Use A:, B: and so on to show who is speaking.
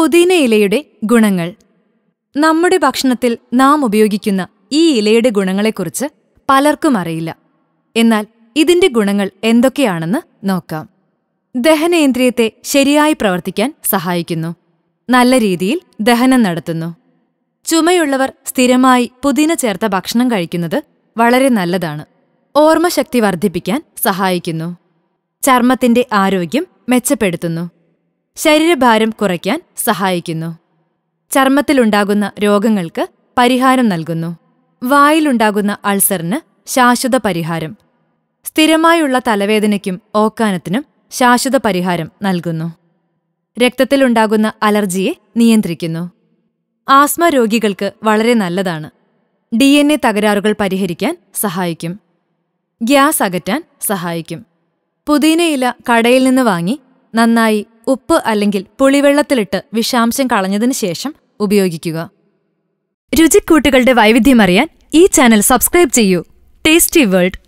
A: പുതിന ഇലയുടെ ഗുണങ്ങൾ നമ്മുടെ ഭക്ഷണത്തിൽ നാം ഉപയോഗിക്കുന്ന ഈ ഇലയുടെ ഗുണങ്ങളെക്കുറിച്ച് പലർക്കും അറിയില്ല എന്നാൽ ഇതിന്റെ ഗുണങ്ങൾ എന്തൊക്കെയാണെന്ന് നോക്കാം ദഹനേന്ദ്രിയത്തെ ശരിയായി പ്രവർത്തിക്കാൻ സഹായിക്കുന്നു നല്ല രീതിയിൽ ദഹനം നടത്തുന്നു ചുമയുള്ളവർ സ്ഥിരമായി പുതിന ചേർത്ത ഭക്ഷണം കഴിക്കുന്നത് വളരെ നല്ലതാണ് ഓർമ്മശക്തി വർദ്ധിപ്പിക്കാൻ സഹായിക്കുന്നു ചർമ്മത്തിന്റെ ആരോഗ്യം മെച്ചപ്പെടുത്തുന്നു ശരീരഭാരം കുറയ്ക്കാൻ സഹായിക്കുന്നു ചർമ്മത്തിലുണ്ടാകുന്ന രോഗങ്ങൾക്ക് പരിഹാരം നൽകുന്നു വായിലുണ്ടാകുന്ന അൾസറിന് ശാശ്വത പരിഹാരം സ്ഥിരമായുള്ള തലവേദനയ്ക്കും ഓക്കാനത്തിനും ശാശ്വത പരിഹാരം നൽകുന്നു രക്തത്തിലുണ്ടാകുന്ന അലർജിയെ നിയന്ത്രിക്കുന്നു ആസ്മ രോഗികൾക്ക് വളരെ നല്ലതാണ് ഡി എൻ എ തകരാറുകൾ പരിഹരിക്കാൻ സഹായിക്കും ഗ്യാസ് അകറ്റാൻ സഹായിക്കും പുതിനയില കടയിൽ നിന്ന് വാങ്ങി നന്നായി ഉപ്പ് അല്ലെങ്കിൽ പുളിവെള്ളത്തിലിട്ട് വിഷാംശം കളഞ്ഞതിന് ശേഷം ഉപയോഗിക്കുക രുചിക്കൂട്ടുകളുടെ വൈവിധ്യമറിയാൻ ഈ ചാനൽ സബ്സ്ക്രൈബ് ചെയ്യൂ ടേസ്റ്റി വേൾഡ്